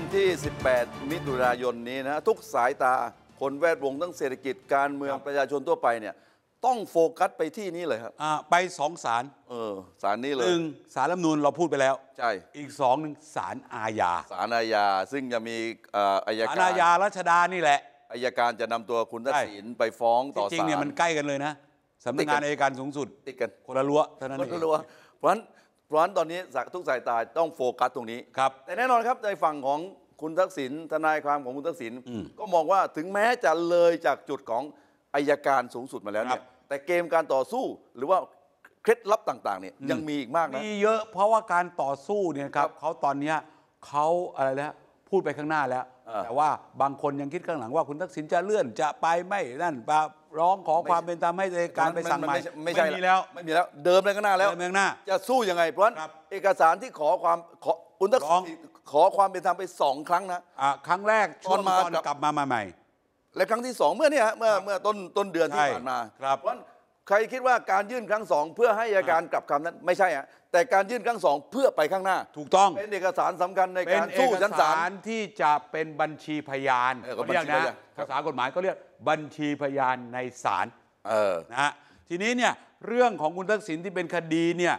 วันที่ 18 มิถุนายนนี้นะทุกสายตาคนแวดวง ทั้งเศรษฐกิจการเมืองประชาชนทั่วไปเนี่ยต้องโฟกัสไปที่นี้เลยครับอ่าไปสองศาลเออศาลนี้เลยหนึ่งศาลรัฐมนูลเราพูดไปแล้ว ใช่ อีกสองหนึ่งศาลอาญาศาลอาญาซึ่งจะมีอายการศาลอาญารัชดานี่แหละอายการจะนำตัวคุณทักษิณไปฟ้องต่อศาลจริงเนี่ยมันใกล้กันเลยนะสำนักงานอายการสูงสุดติดกันคนละรั้วเท่านั้นเองคนละรั้วเพราะฉะนั้นเพราะฉะนั้นตอนนี้สักทุกสายตาต้องโฟกัสตรงนี้ ครับ แต่แน่นอนครับในฝั่งของคุณทักษิณทนายความของคุณทักษิณก็มองว่าถึงแม้จะเลยจากจุดของอายการสูงสุดมาแล้วเนี่ยแต่เกมการต่อสู้หรือว่าเคล็ดลับต่างๆเนี่ยยังมีอีกมากนะ มีเยอะเพราะว่าการต่อสู้เนี่ยครัรบเขาตอนเนี้ยเขาอะไรนะพูดไปข้างหน้าแล้วแต่ว่าบางคนยังคิดข้างหลังว่าคุณทักษิณจะเลื่อนจะไปไม่นั่นปร้องขอความเป็นธรรมให้ในการไปสั่งใหม่ไม่ใช่แล้วไม่มีแล้วเดิมไปข้างหน้าแล้วเมืองหน้าจะสู้ยังไงเพราะเอกสารที่ขอความขอคุณทักษิณขอความเป็นธรรมไปสองครั้งนะครั้งแรกชนมากลับมาใหม่ และครั้งที่สองเมื่อเนี่ยเมื่อ เมื่อต้นต้นเดือนที่ผ่านมาเพราะใครคิดว่าการยื่นครั้งสองเพื่อให้อาการกลับคำนั้นไม่ใช่ฮะแต่การยื่นครั้งสองเพื่อไปข้างหน้าถูกต้อง เป็นเอกสารสำคัญในการสู้ชั้นศาลที่จะเป็นบัญชีพยานเรียกนะภาษากฎหมายก็เรียกบัญชีพยานในศาลนะฮะทีนี้เนี่ยเรื่องของคุณทักษิณที่เป็นคดีเนี่ย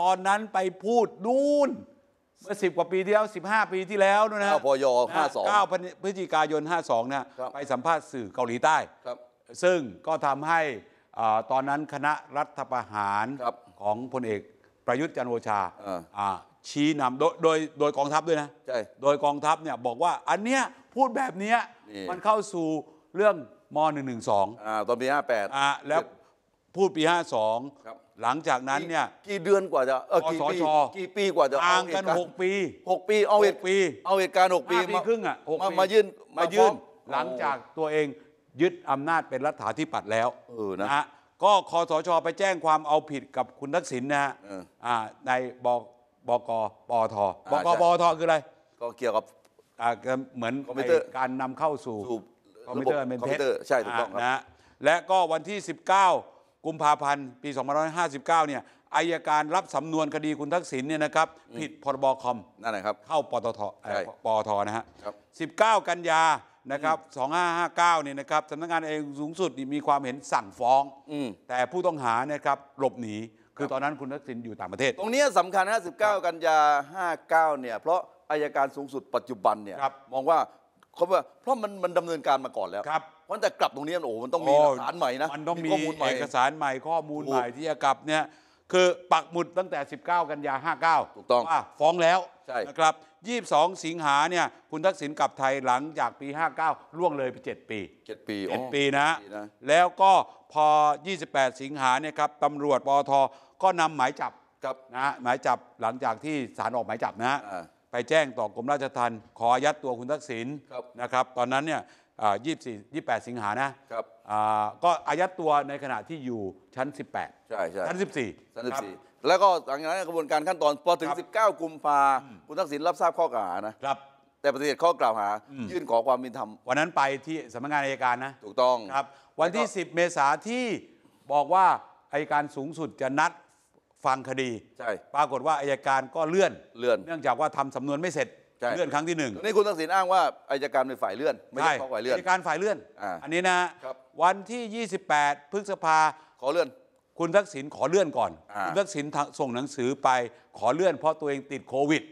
ตอนนั้นไปพูดนู่นเมื่อสิบกว่าปีที่แล้ว15 ปีที่แล้วนะพยองห้าสเก้าพฤศจิกายน52นะไปสัมภาษณ์สื่อเกาหลีใต้ซึ่งก็ทำให้ตอนนั้นคณะรัฐประหารรของพลเอกประยุทธ์จันโอชาออชี้นำโดยโดยกองทัพด้วยนะใช่โดยกองทัพเนี่ยบอกว่าอันเนี้ยพูดแบบเนี้ยมันเข้าสู่เรื่องม .112 อ่าตอนปี 58อ่าแล้วพูดปีครับองหลังจากนั้นเนี่ยกี่เดือนกว่าจะเออกี่ปีสชกี่ปีกว่าจะอ้่างกันห6ปีหกปี เอาเหตุกปีเอาเหตุการณ์หกปีหปีมาครึ่งอ่ะมายื่นมายื่นหลังจากตัวเองยึดอำนาจเป็นรัฐาธิปัตย์แล้วออนะนะฮะก็คอสชไปแจ้งความเอาผิดกับคุณทักษิณนะฮะในบกบกปทบกปทคืออะไร ก็เกี่ยวกับเหมือนคอมพิวเตอร์การนำเข้าสู่คอมพิวเตอร์เป็นมเท็จต์ใช่ ถูกต้องครับนะฮะและก็วันที่ 19 กุมภาพันธ์ปี 2559เนี่ยอายการรับสำนวนคดีคุณทักษิณเนี่ยนะครับ ผิดพรบคอมนั่นแหละครับ เข้าปตทปทนะฮะ19 กันยานะครับ 2559เนี่ยนะครับ สำนักงานเองสูงสุดมีความเห็นสั่งฟ้องอแต่ผู้ต้องหาเนี่ยครับหลบหนี คือตอนนั้นคุณทักษิณอยู่ต่างประเทศ ตรงนี้สสำคัญ59กันยา 59 เนี่ย เพราะอายการสูงสุดปัจจุบันเนี่ย มองว่าเขาว่าเพราะมันมันดำเนินการมาก่อนแล้วครับเพราะแต่กลับตรงนี้โอ้โหมันต้องมีหลักฐานใหม่นะมันต้องมีเอกสารใหม่ข้อมูลใหม่ที่จะกลับเนี่ย คือปักหมุดตั้งแต่ 19 กันยา 59 ถูกต้อง ฟ้องแล้วใช่นะครับ22สิงหาเนี่ยคุณทักษิณกลับไทยหลังจากปี 59ล่วงเลยไป 7 ปี 7 ปี7ปีนะแล้วก็พอ 28 สิงหาเนี่ยครับตำรวจปอทก็นำหมายจับับนะหมายจับหลังจากที่ศาลออกหมายจับนะไปแจ้งต่อกรมราชทัณฑ์ขออายัดตัวคุณทักษิณนะครับตอนนั้นเนี่ยยี่สี่ยี่แปดสิงหานะครับก็อายัดตัวในขณะที่อยู่ชั้น 18 ใช่ใช่ชั้น 14ชั้น14แล้วก็หลังจากนั้นกระบวนการขั้นตอนพอถึง 19 กุมภาคุณทักษิณรับทราบข้อกล่าวหานะครับแต่ปฏิเสธข้อกล่าวหา ยื่นขอความเป็นธรรมวันนั้นไปที่สำนักงานอายการนะ ถูกต้องครับ วันที่ 10 เมษาที่บอกว่าอายการสูงสุดจะนัดฟังคดีใช่ปรากฏว่าอายการก็เลื่อนเลื่อนเนื่องจากว่าทำสำนวนไม่เสร็จ เลื่อนครั้งที่หนึ่งนี่คุณทักษิณอ้างว่าอายการเป็นฝ่ายเลื่อน ไม่ใช่ฝ่ายเลื่อนอายการฝ่ายเลื่อน อันนี้นะวันที่ 28 พฤษภาขอเลื่อนคุณทักษิณขอเลื่อนก่อนอคุณทักษิณส่งหนังสือไปขอเลื่อนเพราะตัวเองติดโควิด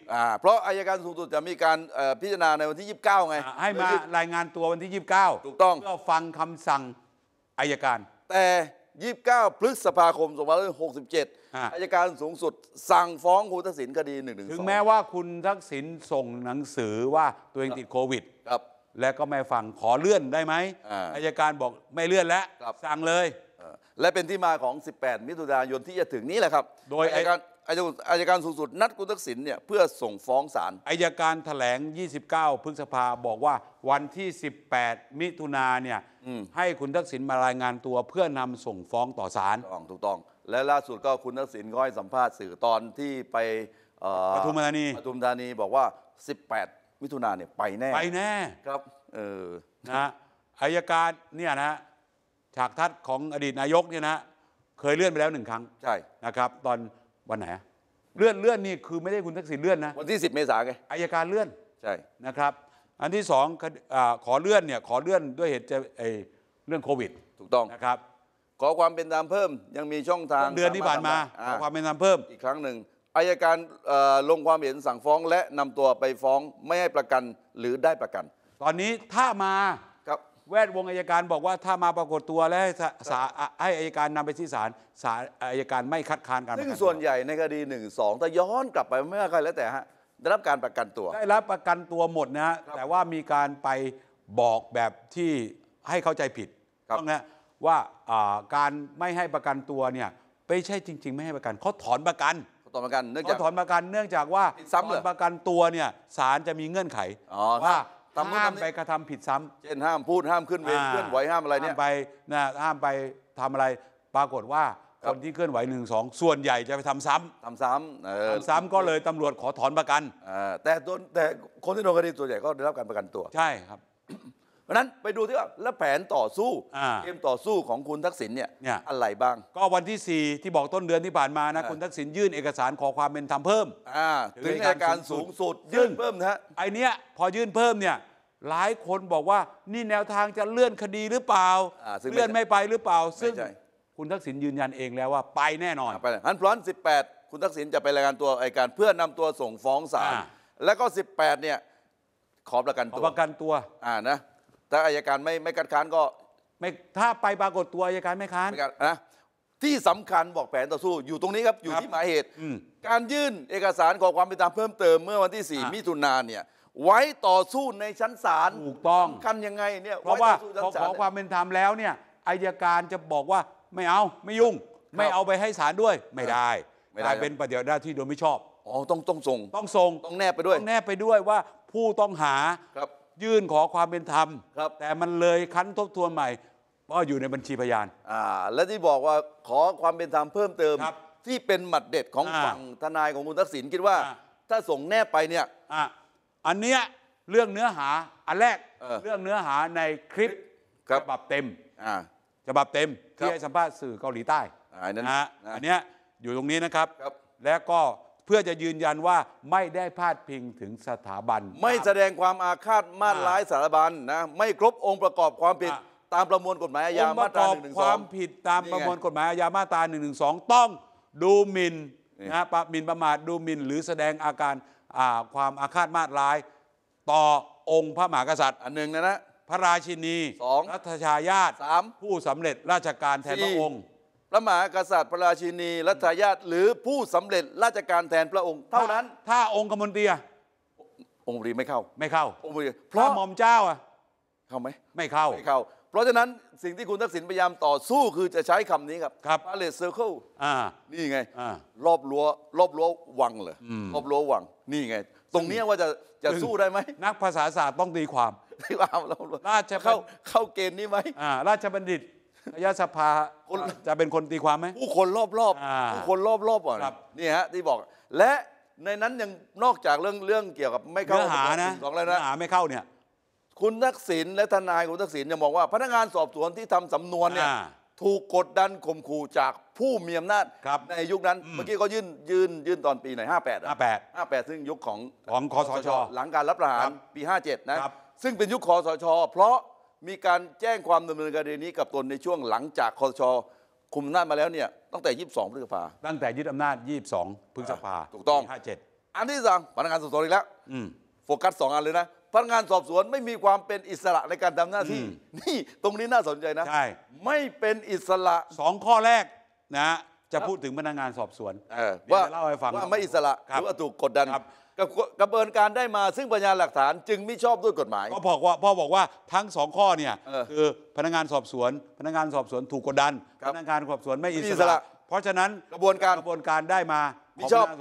เพราะอายการสูงสุดจะมีการพิจารณาในวันที่ 29ไงาให้มารายงานตัววันที่ 29ถูกต้องเพื่อฟังคำสั่งอายการ แต่ 29 พฤษภาคม2567อาอายการสูงสุด สั่งฟ้องคุณทักษิณคดี1นึถึงแม้ว่าคุณทักษิณส่งหนังสือว่าตัวเองติดโควิดและก็ไม่ฟังขอเลื่อนได้ไหมอายการบอกไม่เลื่อนแล้วสั่งเลยและเป็นที่มาของ 18 มิถุนายนที่จะถึงนี้แหละครับ โดยอายการอายการสูงสุดนัดคุณทักษิณเนี่ยเพื่อส่งฟ้องศาลอายการถแถลง 29 พฤษภาบอกว่าวันที่ 18 มิถุนาเนี่ยให้คุณทักษิณมารายงานตัวเพื่อนำส่งฟ้องต่อศาลถูกต้องถูกต้อง และล่าสุดก็คุณทักษิณก็ให้สัมภาษณ์สื่อตอนที่ไปปทุมธานีปทุมธานีบอกว่า 18 มิถุนาเนี่ยไปแน่ไปแน่ครับเออนะอายการเนี่ยนะฉากทัศน์ของอดีตนายกเนี่ยนะเคยเลื่อนไปแล้วหนึ่งครั้งใช่นะครับ ตอนวันไหนเลื่อนเลื่อนนี่คือไม่ได้คุณทักษิณเลื่อนนะวันที่ 10 เมษายนไงอายการเลื่อนใช่นะครับ อันที่สองอขอเลื่อนเนี่ยขอเลื่อนด้วยเหตุจะเรื่องโควิด ถูกต้องนะครับ ขอความเป็นธรรมเพิ่ม ยังมีช่องทางเดือนที่ผ่านมาขอความเป็นธรรมเพิ่มอีกครั้งหนึ่งอายการลงความเห็นสั่งฟ้อง และนำตัวไปฟ้องไม่ให้ประกันหรือได้ประกัน ตอนนี้ถ้ามาแวดวงอายการบอกว่าถ้ามาปรากฏตัวแล้วให้อายการนำไปที่ศาลศาลอายการไม่คัดค้านการซึ่งส่วนใหญ่ในคดี1นึ่งสแต่ย้อนกลับไปไม่ว่าใครแล้วแต่ฮะได้รับการประกันตัวได้รับประกันตัวหมดนะฮะแต่ว่ามีการไปบอกแบบที่ให้เข้าใจผิดต้องนะว่าการไม่ให้ประกันตัวเนี่ยไม่ใช่จริง ๆ ไม่ให้ประกันเขาถอนประกันถอนประกันเนื่องจากขาถอนประกัน เนื่องจากว่าถรอนประกันตัวเนี่ยศาลจะมีเงื่อนไขว่าทำนห้ามทำไปกระทาผิดซ้ำเช่นห้ามพูดห้ามขึ้นเวทเคลื่อนไหวห้ามอะไรเนี่ย ห้ามไปนะห้ามไปทำอะไรปรากฏว่า คนที่เคลื่อนไหวหนึ่งสองส่วนใหญ่จะไปทำซ้ำทำซ้ำทำซ้ำก็เลยตำรวจขอถอนประกัน แต่ตัวแต่คนที่โดนคดีส่วนใหญ่ก็ได้รับการประกันตัว ใช่ครับราะนั้นไปดูที่ว่าแล้วแผนต่อสู้เกมต่อสู้ของคุณทักษิณเนี่ยอะไรบ้าง ก็วันที่ 4 ที่บอกต้นเดือนที่ผ่านมานะ คุณทักษิณยื่นเอกสารขอความเป็นธรรมเพิ่มถึงอนการสูงสุดยื่นเพิ่มนะไอเนี้ยพอยื่นเพิ่มเนี่ย หลายคนบอกว่านี่แนวทางจะเลื่อนคดีหรือเปล่าเลื่อนไม่ไปหรือเปล่า ซึ่งคุณทักษิณยืนยันเองแล้วว่าไปแน่นอนไปอันพร้อม18 คุณทักษิณจะไปรายการตัวไอการเพื่อนำตัวส่งฟ้องศาลแล้วก็ 18 เนี่ยขอประกันตัวประกันตัวอ่านะถ้าอายการไม่ไม่คัดค้านก็ไม่ถ้าไปปรากฏตัวอายการไม่ค้านนะที่สำคัญบอกแผนต่อสู้ อยู่ตรงนี้ครับอยู่ที่หมายเหตุ การยื่นเอกสารขอความเป็นธรรมเพิ่มเติมเมื่อวันที่ 4มิถุนานเนี่ยไว้ต่อสู้ในชั้นศาลถูกต้องกันยังไงเนี่ยเพราะว่าพอขอความเป็นธรรมแล้วเนี่ยอายการจะบอกว่าไม่เอาไม่ยุ่ง ไม่เอาไปให้ศาลด้วย ไม่ได้ไม่ได้เป็นปฏิบัติหน้าที่โดยไม่ชอบอ๋อต้องต้องส่ง ต้องส่งต้องแนบไปด้วยต้องแนบไปด้วยว่าผู้ต้องหายื่นขอความเป็นธรรม ครับ แต่มันเลยคั้นทบทวนใหม่ เพราะอยู่ในบัญชีพยาน อ่า และที่บอกว่าขอความเป็นธรรมเพิ่มเติมครับ ที่เป็นหมัดเด็ดของฝั่งทนายของคุณทักษิณคิดว่า ถ้าส่งแนบไปเนี่ย อ่ะอันเนี้ยเรื่องเนื้อหาอันแรกเรื่องเนื้อหาในคลิปรบฉบับเต็ม อ่า ฉบับเต็มที่ให้สัมภาษณ์สื่อเกาหลีใต้ อ่าันนั้นนะฮะ อันเนี้ยอยู่ตรงนี้นะครับครับแล้วก็เพื่อจะยืนยันว่าไม่ได้พาดพิงถึงสถาบัน ไม่แสดงความอาฆาตมาดร้ายสถาบันนะไม่ครบองค์ประกอบความผิดตามประมวลกฎหมายอาญามาตราึ่งความผิดตามประมวลกฎหมายอาญามาตราสองต้องดูหมิ่นนะปะหมิ่นประมาทดูหมิ่นหรือแสดงอาการความอาฆาตมาดร้าย ต่อองค์พระมหากษัตริย์ อันหนึ่งนะนะพระราชินีสองรัชชายาตสามผู้สำเร็จราชการแทนพระองค์พระมหากษัตริย์พระราชินีรัชญาตหรือผู้สำเร็จราชการแทนพระองค์ เท่านั้นถ้าองค์กมลเตีย องค์รีไม่เข้าไม่เข้าองค์รีเพราะหม่อมเจ้าอ่ะเข้าไหมไม่เข้าไม่เข้า เพราะฉะนั้นสิ่งที่คุณทักษิณพยายามต่อสู้คือจะใช้คำนี้ครับครับพาเลสเซอร์เคิลนี่ไงรอบรั้วรอบรั้ววังเหรอรอบรั้ววัง นี่ไง ตรงนี้ว่าจะจะสู้ได้ไหมนักภาษาศาสตร์ต้องตีความตีความเราราชเข้าเข้าเกณฑ์นี้ไหมราชบัณฑิตนายสภาจะเป็นคนตีความไหมผู้คนรอบๆ ผู้คนรอบรอบก่อนนี่ฮะที่บอกและในนั้นยังนอกจากเรื่องเรื่องเกี่ยวกับไม่เข้าหานะของแล้วนะหาไม่เข้าเนี่ยคุณทักษิณและทนายคุณทักษิณจะบอกว่า พนักงานสอบสวนที่ทำสำนวนเนี่ยถูกกดดันข่มขู่ จากผู้มีอำนาจในยุคนั้นเมื่อกี้ก็ยื่นยื่นยื่นตอนปีไหน 58 58 58ซึ่งยุคของของคอสช หลังการรับประหารปี 57 นะซึ่งเป็นยุคคอสช เพราะมีการแจ้งความดำเนินคดีนี้กับตนในช่วงหลังจากคอสชคุมอำนาจมาแล้วเนี่ยตั้งแต่ 22พฤษภาตั้งแต่ยึดอำนาจ 22พฤษภาถูกต้อง57 อันที่สองพนักงานสอบสวนอีกแล้ว โฟกัสสองันเลยนะพนักงานสอบสวนไม่มีความเป็นอิสระในการทำหน้าที่ นี่ตรงนี้น่าสนใจนะ ใช่ไม่เป็นอิสระสองข้อแรกนะจะพูดถึงพนักงานสอบสวนว่าเล่าให้ฟังว่าไม่อิสระหรือว่าถูกกดดันกับกระบวนการได้มาซึ่งพยานหลักฐาน จึงไม่ชอบด้วยกฎหมายพ่อบอกว่าพ่อบอกว่าทั้งสองข้อเนี่ยคือพนักงานสอบสวนพนักงานสอบสวนถูกกดดันพนักงานสอบสวนไม่อิสระ เพราะฉะนั้นกระบวนการกระบวนการได้มาไม่ชอบไม่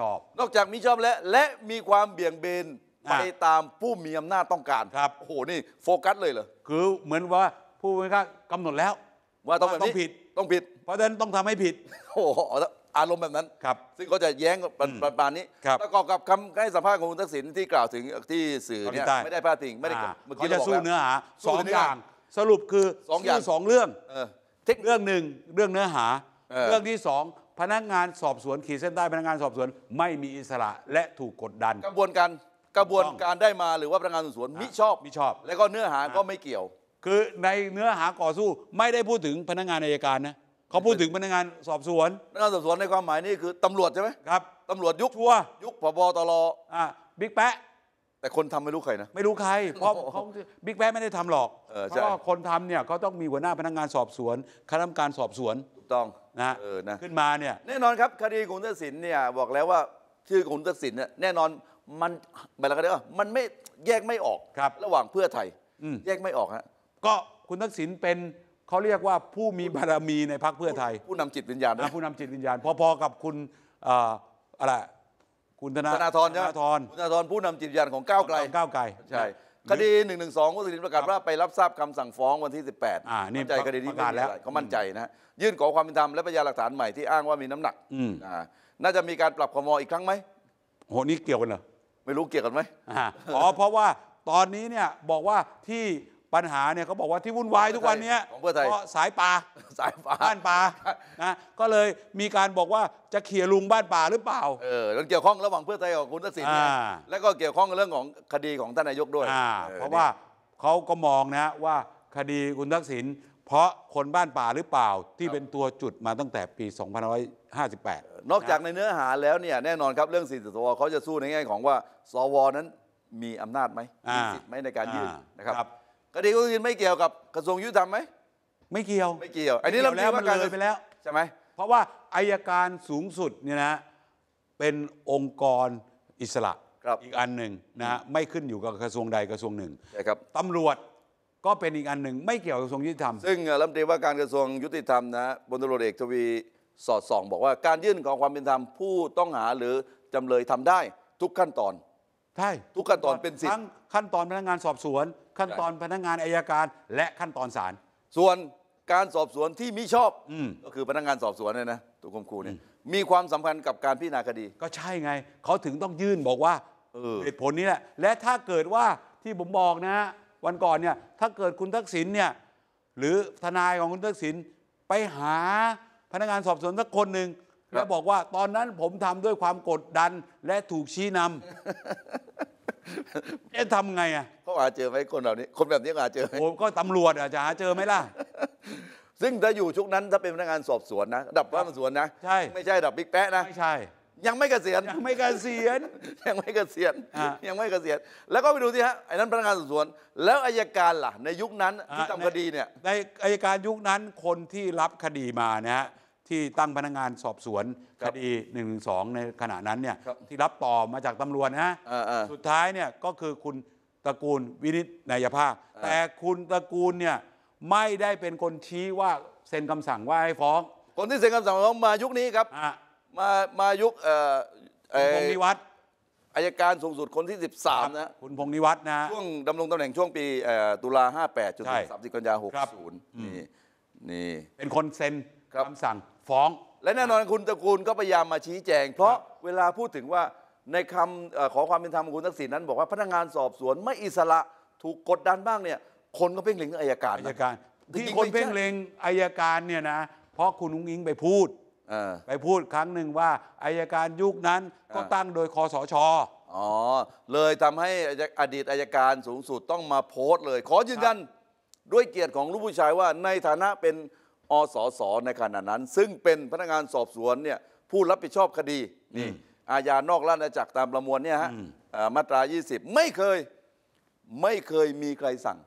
ชอบ นอกจากมีชอบแล้วและมีความเบี่ยงเบน ไปตามผู้มีอำนาจต้องการครับโอ้โหนี่โฟกัสเลยเหรอ คือเหมือนว่าผู้พิพากษากำหนดแล้ว ว่าต้องผิดต้องผิด เพราะฉะนั้นต้องทำให้ผิดโอ้โหอารมณ์แบบนั้น ซึ่งก็จะแย้งประมาณนี้ประกอบกับคำให้สัมภาษณ์ของคุณทักษิณที่กล่าวถึงที่สื่อเนี่ยไม่ได้พาดพิง ไม่ได้เมื่อกี้จะสู้เนื้อหาสองอย่างสรุปคือสองอย่างสองเรื่องเรื่องหนึ่งเรื่องเนื้อหา เรื่องที่สองพนักงานสอบสวนขีดเส้นใต้พนักงานสอบสวนไม่มีอิสระและถูกกดดัน กระบวนการกระบวนการได้มาหรือว่าพนักงานสอบสวนมิชอบมิชอบ แล้วก็เนื้อหาก็ไม่เกี่ยว คือในเนื้อหาก่อสู้ไม่ได้พูดถึงพนักงานอายการนะเขาพูดถึงพนักงานสอบสวนพนักงานสอบสวนในความหมายนี่คือตำรวจใช่ไหมครับ ตำรวจยุคชัวยุคพบตรอ่าบิ๊กแปะ แต่คนทำไม่รู้ใครนะ ไม่รู้ใคร เพราะเขาบิ๊กแปะไม่ได้ทำหรอกเพราะคนทำเนี่ยเขาต้องมีหัวหน้าพนักงานสอบสวน คณะกรรมการสอบสวน ถูกต้องนะ ขึ้นมาเนี่ย แน่นอนครับคดีคุณทักษิณเนี่ยบอกแล้วว่าชื่อคุณทักษิณเนี่ยแน่นอนมันแบบกันเดียวมันไม่แยกไม่ออกครับ ระหว่างเพื่อไทย แยกไม่ออกฮะ ก็คุณทักษิณเป็นเขาเรียกว่าผู้มีบารมีในพักเพื่อไทยผู้นำจิตวิญญาณนะผู้นำจิตวิญญาณพอๆ กับคุณอะไรคุณธนาธนาธรใช่ไหมธนาธรธนาธรผู้นำจิตวิญญาณของก้าวไกลก้าวไกลใช่คดี 1 1 2ึ่งสุรินทร์ประกาศว่าไปรับทราบคำสั่งฟ้องวันที่ 18อ่านี่มั่นใจคดีนี้ประกาศแล้วเขามั่นใจนะยื่นขอความเป็นธรรมและพยานหลักฐานใหม่ที่อ้างว่ามีน้ำหนักน่าจะมีการปรับคมออีกครั้งไหมโหนี่เกี่ยวกันเหรอไม่รู้เกี่ยวกันไหมาอ๋อเพราะว่าตอนนี้เนี่ยบอกว่าที่ปัญหาเนี่ยเขาบอกว่าที่วุ่นวายทุกวันนี้เพราะสายป่าสายป้าบ้านป่านะก็เลยมีการบอกว่าจะเขี่ยลุงบ้านป่าหรือเปล่าเออแล้วเกี่ยวข้องระหว่างเพื่อไทยกับคุณทักษิณเนี่ยแล้วก็เกี่ยวข้องกับเรื่องของคดีของท่านนายกด้วยเพราะว่าเขาก็มองนะว่าคดีคุณทักษิณเพราะคนบ้านป่าหรือเปล่าที่เป็นตัวจุดมาตั้งแต่ปี 2558 นอกจากในเนื้อหาแล้วเนี่ยแน่นอนครับเรื่องสีสวเขาจะสู้ในแง่ของว่า สว นั้นมีอำนาจไหมมี่สิทธิ์ไหมในการยื่นนะครับคดีอื่นไม่เกี่ยวกับกระทรวงยุติธรรมไหมไม่เกี่ยวไม่เกี่ยว อันนี้เราแล้วมันเลยไปแล้วใช่ไหมเพราะว่าอายการสูงสุดเนี่ยนะเป็นองค์กรอิสระอีกอันหนึ่งนะไม่ขึ้นอยู่กับกระทรวงใดกระทรวงหนึ่งใช่ครับตำรวจก็เป็นอีกอันหนึ่ง ไม่เกี่ยวกับกระทรวงยุติธรรมซึ่งรัฐมนตรีว่าการกระทรวงยุติธรรมนะบนตรวจเอกทวีสอดส่อง บอกว่า การยื่นของความเป็นธรรม ผู้ต้องหาหรือจำเลยทำได้ ทุกขั้นตอนใช่ทุกขั้นตอนเป็นสิทธิ์ทั้งขั้นตอนพนักงานสอบสวนขั้นตอนพนักงานอายการและขั้นตอนศาล ส่วนการสอบสวนที่มิชอบก็คือ พนักงานสอบสวนเนี่ยนะตุกคมครูเนี่ยมีความสัมพันธ์กับการพิจารณาคดีก็ใช่ไง เขาถึงต้องยื่นบอกว่าเหตุผลนี้แหละและถ้าเกิดว่าที่ผมบอกนะวันก่อนเนี่ย ถ้าเกิดคุณทักษิณเนี่ยหรือทนายของคุณทักษิณไปหาพนักงานสอบสวนสักคนหนึ่งแล้วบอกว่าตอนนั้นผมทำด้วยความกดดันและถูกชี้นำเอ๊ะทำไงอ่ะเขาอาจเจอไหมคนเหล่านี้ คนแบบนี้อาจเจอไหมก็ตำรวจอาจจะหาเจอไหมล่ะซึ่งถ้าอยู่ชุกนั้นถ้าเป็นพนักงานสอบสวนนะดับว่างานสวนนะใช่ไม่ใช่ดับบิ๊กแป๊ะนะไม่ใช่ ยังไม่เกษียณยังไม่เกษียณยังไม่เกษียณ ยังไม่เกษียณ แล้วก็ไปดูสิฮะไอ้นั้นพนักงานสอบสวน แล้วอายการล่ะ ในยุคนั้นที่ทำคดีเนี่ยในอายการยุคนั้นคนที่รับคดีมานะฮะที่ตั้งพนักงานสอบสวน คดี1นึในขณะนั้นเนี่ยที่รับต่อมาจากตำรวจนะสุดท้ายเนี่ยก็คือคุณตระกูลวินิจนายภาคแต่คุณตระกูลเนี่ยไม่ได้เป็นคนชี้ว่าเซ็นคำสั่งว่าให้ฟ้อง คนที่เซ็นคำสั่ง้องมายุคนี้ครับ มามายุคเอ่ออพงศ์นิวัฒน์อายการสูงสุดคนที่ 13 นะคุณพงศ์นิวัฒน์นะช่วงดำรงตำแหน่งช่วงปีตุลา58จนถึง30กันยา60นี่นี่เป็นคนเซ็นคคำสั่ง้องและแน่นอนคุณตระกูลก็พยายามมาชี้แจงเพราะเวลาพูดถึงว่าในคำอขอความเป็นธรรมของคุณทักษิณนั้นบอกว่าพนักงานสอบสวนไม่อิสระ ถูกกดดันบ้างเนี่ยคนก็เพ่งเล็งอายการอายการที่คนเพ่งเล็งอายการเนี่ยนะเพราะคุณอุ้งอิงไปพูดไปพูดครั้งหนึ่งว่าอายการยุคนั้นก็ตั้งโดยคอสชอ๋อเลยทำให้ออดีตอายการสูงสุดต้องมาโพสต์เลย ขอยืนยันด้วยเกียรติของลูกผู้ชายว่าในฐานะเป็นอสอสอในขณะนั้น ซึ่งเป็นพนักงานสอบสวนเนี่ยผู้รับผิดชอบคดีนี่อาญานอกราชอาณาจักรตามประมวลเนี่ยฮะมาตรา 20 ไม่เคยไม่เคยมีใครสั่ง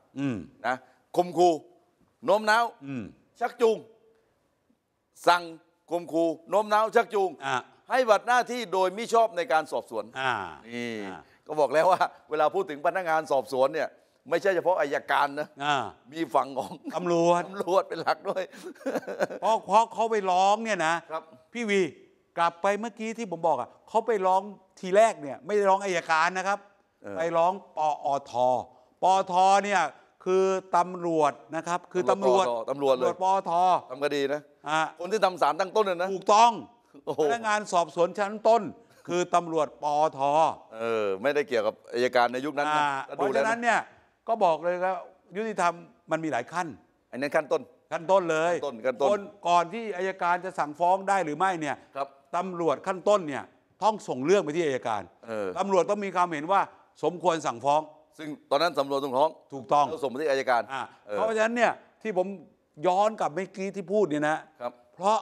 นะคมคูโน้มน้าว ชักจูงสั่งคมคูโน้มน้าวชักจูงให้บัตรหน้าที่โดยมิชอบในการสอบสวนนี่ก็บอกแล้วว่า เวลาพูดถึงพนักงานสอบสวนเนี่ยไม่ใช่เฉพาะอายการนะมีฝั่งของตำรวจตำรวจเป็นหลักด้วยเพราะเพราะเขาไปร้องเนี่ยนะครับ พี่วีกลับไปเมื่อกี้ที่ผมบอกอ่ะเขาไปร้องทีแรกเนี่ยไม่ได้ร้องอายการนะครับ ไปร้องปอทปอทเนี่ยคือตำรวจนะครับคือตำรวจตำรวจเลยปอททำคดีนะคนที่ทำสารตั้งต้นเลยนะถูกต้องพนักงานสอบสวนชั้นต้น คือตำรวจปอทเออไม่ได้เกี่ยวกับอายการในยุค นั้นนะเพราะฉะนั้นเนี่ยก็บอกเลยครับ ยุติธรรมมันมีหลายขั้นอันนั้นขั้นต้น ขั้นต้นเลยขั้นต้นขั้นต้นก่อนที่อายการจะสั่งฟ้องได้หรือไม่เนี่ยครับตำรวจขั้นต้นเนี่ยต้องส่งเรื่องไปที่อายการออตำรวจต้องมีความเห็นว่าสมควรสั่งฟ้อง ซึ่งตอนนั้นตำรวจตรงท้องถูกต้องก็ส่งไปที่อายการเพราะฉะนั้นเนี่ยที่ผมย้อนกลับเมื่อกี้ที่พูดเนี่ยนะครับเพราะ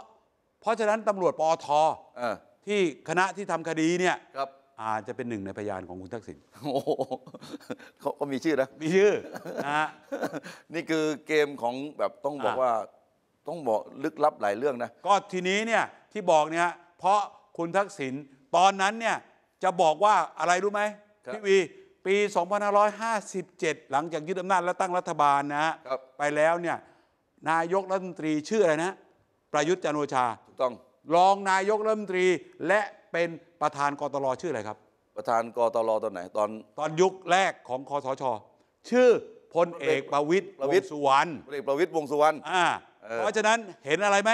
เพราะฉะนั้นตำรวจปอทออที่คณะที่ทำคดีเนี่ยครับอาจจะเป็นหนึ่งในพยานของคุณทักษิณโอ้โหเขาก็มีชื่อนะมีชื่อนะนี่คือเกมของแบบต้องบอกว่าต้องบอกลึกลับหลายเรื่องนะก็ทีนี้เนี่ยที่บอกเนี่ยเพราะคุณทักษิณตอนนั้นเนี่ยจะบอกว่าอะไรรู้ไหมพี่วี ปี 2557 หลังจากยึดอำนาจและตั้งรัฐบาลนะฮะครับไปแล้วเนี่ยนายกรัฐมนตรีชื่ออะไรนะ ประยุทธ์จันโอชาถูกต้องรองนายกรัฐมนตรีและเป็นประธานกตลชื่ออะไรครับ ประธานกตลตอนไหน ตอนตอนยุคแรกของคอสชชื่อพลเอกประวิตรวงสุวรรณพลเอกประวิตยวงสุวรรณอ่าเพราะฉะนั้นเห็นอะไรไหม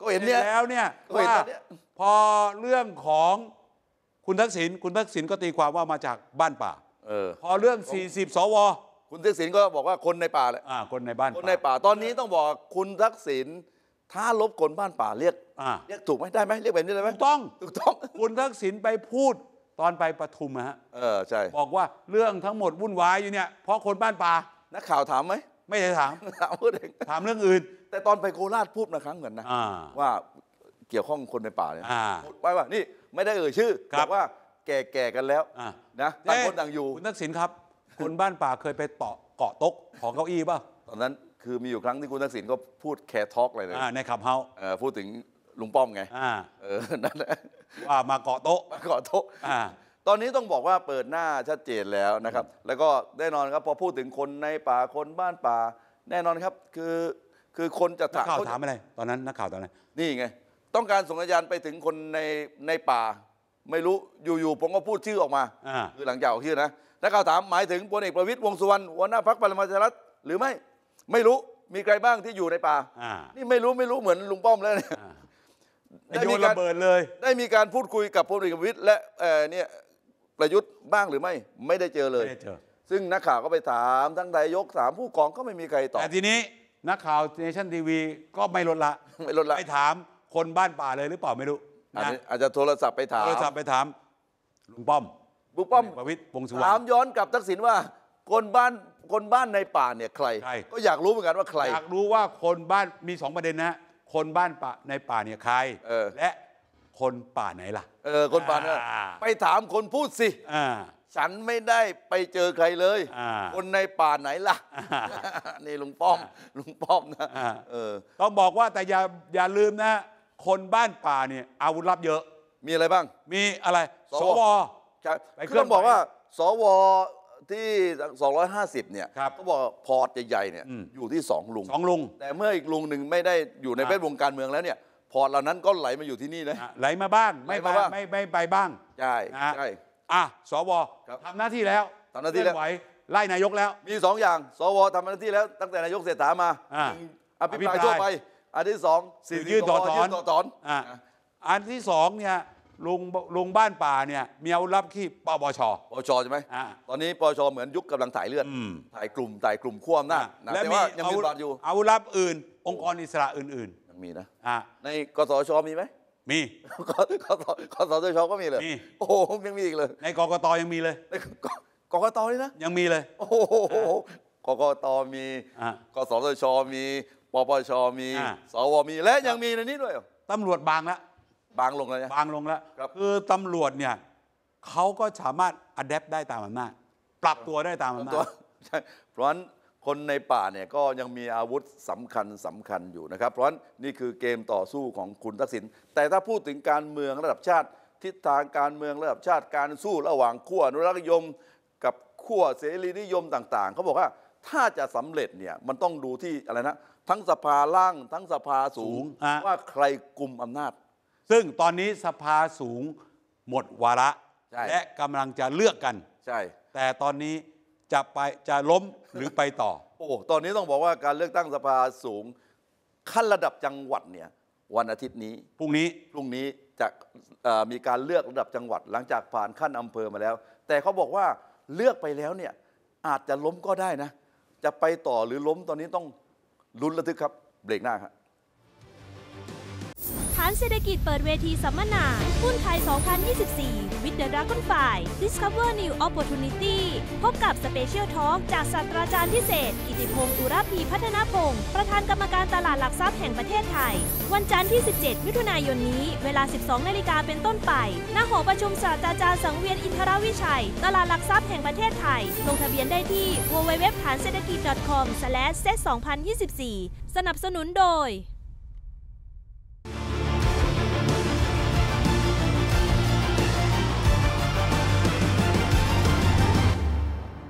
ก็เห็นเนี่ยแล้วเนี่ยก็เห็นว่านีพอเรื่องของ คุณทักษิณคุณทักษิณก็ตีความว่ามาจากบ้านป่าเออพอเรื่อง40สวคุณทักษิณก็บอกว่าคนในป่าแหละอ่าคนในบ้าน คนในป่าตอนนี้ต้องบอกคุณทักษิณท้าลบกลบ้านป่าเรียก เรียกถูกไหม ได้ไหม เรียกแบบนี้ได้ไหมถูกต้องถูกต้อง คุณทักษิณไปพูดตอนไปประทุมฮะ เออ ใช่ บอกว่าเรื่องทั้งหมดวุ่นวายอยู่เนี่ยเพราะคนบ้านป่า นักข่าวถามไหม ไม่ได้ถาม ถามพูดเองถามเรื่องอื่น แต่ตอนไปโคราชพูดมาครั้งเหมือนนะว่าเกี่ยวข้องคนในป่าเนี่ยว่าว่านี่ไม่ได้เอ่ยชื่อ บอกว่าแก่ๆกันแล้วนะ ต่างคนต่างอยู่ คุณทักษิณครับคนบ้านป่าเคยไปเตาะเกาะตกของเก้าอี้ป่ะ ตอนนั้นคือมีอยู่ครั้งที่คุณทักษิณก็พูดแคทอกอะไรเลย่ในขับเฮาพูดถึงลุงป้อมไงอ่าเออนั่นแหละว่ามาเกาะโต๊ะมาเกาะโต๊ะตอนนี้ต้องบอกว่าเปิดหน้าชัดเจนแล้วนะครับ แล้วก็แน่นอนครับ พอพูดถึงคนในป่าคนบ้านป่า แน่นอนครับ คือคือคนจะถามข่าวถามอะไร ตอนนั้น นักข่าวตอนนั้นนี่ไง ต้องการส่งสัญญาณไปถึงคนในในป่า ไม่รู้อยู่ๆผมก็พูดชื่อออกมาคือหลังจากออกชื่อนะนักข่าวถามหมายถึงพลเอกประวิตยวงสุวรรณหัวหน้าพรรคพลังประชารัฐหรือไม่ไม่รู้มีใครบ้างที่อยู่ในป่านี่ไม่รู้ไม่รู้เหมือนลุงป้อมแล้วเนี่ยอ่าโยนระเบิดเลย ได้มีการพูดคุยกับพลเอกประวิตยและเออเนี่ยประยุทธ์บ้างหรือไม่ไม่ได้เจอเลยไม่ได้เจอซึ่งนักข่าวก็ไปถามทั้งนายกสามผู้กองก็ไม่มีใครตอบแต่ทีนี้นักข่าวเนชั่นทีวีก็ไม่ลดละไม่ลดละไปถามคนบ้านป่าเลยหรือเปล่าไม่รู้อาจนะจะอาจจะโทรศัพท์ไปถามโทรศัพท์ไปถามลุงป้อมลุงป้อมประวิตรวงสุวรรณถามย้อนกลับทักษิณว่าคนบ้านคนบ้านในป่าเนี่ยใคร ก็อยากรู้เหมือนกันว่าใคร อยากรู้ว่าคนบ้านมีสองประเด็นนะคนบ้านป่าในป่าเนี่ยใคร และ คนป่าไหนล่ะเออคนป่าเนี่ยไปถามคนพูดสิฉันไม่ได้ไปเจอใครเลยคนในป่าไหนล่ะนี่ลุงป้อมลุงป้อมนะเออต้องบอกว่าแต่อย่าอย่าลืมนะคนบ้านป่าเนี่ย อาวุธลับเยอะ มีอะไรบ้าง มีอะไร สวใช่ไปเคลื่อนต้องบอกว่า สวที่ 250 เนี่ยบก็บอกพอร์ตใหญ่ๆเนี่ยออยู่ที่2ลุงสองลุง แต่เมื่ออีกลุงหนึ่งไม่ได้อยู่ในแวดวงการเมืองแล้วเนี่ย พอร์ตเหล่านั้นก็ไหลมาอยู่ที่นี่นะไหลมาบ้างไม่ไปบ้างไม่ไปบ้าง ใช่ ใช่ อ่ะ สวทำหน้าที่แล้วทำหน้าที่แล้วไหวไล่นายกแล้ว มี2อย่าง สวทำหน้าที่แล้วตั้งแต่นายกเสรษฐามาอาอภิปรายทั่วไป อันที่สองส่ยื่นอดอ่อดถอนอันที่สองเนี่ยลุงลุงบ้านป่าเนี่ยมีเอารับขี้ปปชปชใช่ไหมอตอนนี้ปชเหมือนยุคกำลังถ่ายเลือดถ่ายกลุ่มถ่ายกลุ่มขั้ว่ำนาะแต่ว่ายังมีบาดอยู่เอารับอื่นองค์กรอิสระอื่นๆยังมีนะในกสชมีไหมมีกสกชก็มีเลยมีโอ้โหยังมีอีกเลย ในกกตยังมีเลยกกกตนี่นะยังมีเลยโอ้โหกกตมีกสชมีปปชมีสวมีและยังมีในนี้ด้วยตำรวจบางละบางลงแล้วนะบางลงแล้วครับคือตำรวจเนี่ยเขาก็สามารถอัดแอปได้ตามอำนาจปรับตัวได้ตามอำนาจใช่เพราะฉะนั้นคนในป่าเนี่ยก็ยังมีอาวุธสำคัญสำคัญอยู่นะครับ เพราะฉะนั้นนี่คือเกมต่อสู้ของคุณทักษิณ แต่ถ้าพูดถึงการเมืองระดับชาติทิศทางการเมืองระดับชาติการสู้ระหว่างขั้วอนุรักษนิยมกับขั้วเสรีนิยมต่าง ๆเขาบอกว่าถ้าจะสำเร็จเนี่ยมันต้องดูที่อะไรนะ ทั้งสภาล่างทั้งสภาสูสงว่าใครกลุ่มอำนาจซึ่งตอนนี้สภาสูงหมดวาระและกำลังจะเลือกกันใช่ แต่ตอนนี้จะไปจะล้มหรือไปต่อโอ้ตอนนี้ต้องบอกว่าการเลือกตั้งสภาสูง ขั้นระดับจังหวัดเนี่ยวันอาทิตย์นี้พรุ่งนี้ พรุ่งนี้จะมีการเลือกระดับจังหวัด หลังจากผ่านขั้นอำเภอมาแล้ว แต่เขาบอกว่าเลือกไปแล้วเนี่ยอาจจะล้มก็ได้นะจะไปต่อหรือล้มตอนนี้ต้องลุ้นระทึกครับเบรกหน้าครับานเศรษฐกิจเปิดเวทีสัมมนาหุ้นไทย 2024 with the Dragon Fly Discover New Opportunity พบกับสเปเชียลทอล์กจากศาสตราจารย์พิเศษกิติพงศ์อุราพีพัฒนพงศ์ประธานกรรมการตลาดหลักทรัพย์แห่งประเทศไทย วันจันทร์ที่ 17 มิถุนายนนี้ เวลา 12นาฬิกาเป็นต้นไป ณหอประชุมศาสตราจารย์สังเวียนอินทรวิชัย ตลาดหลักทรัพย์แห่งประเทศไทยลงทะเบียนได้ที่ www ฐานเศรษฐกิจ .com/set2024 สนับสนุนโดย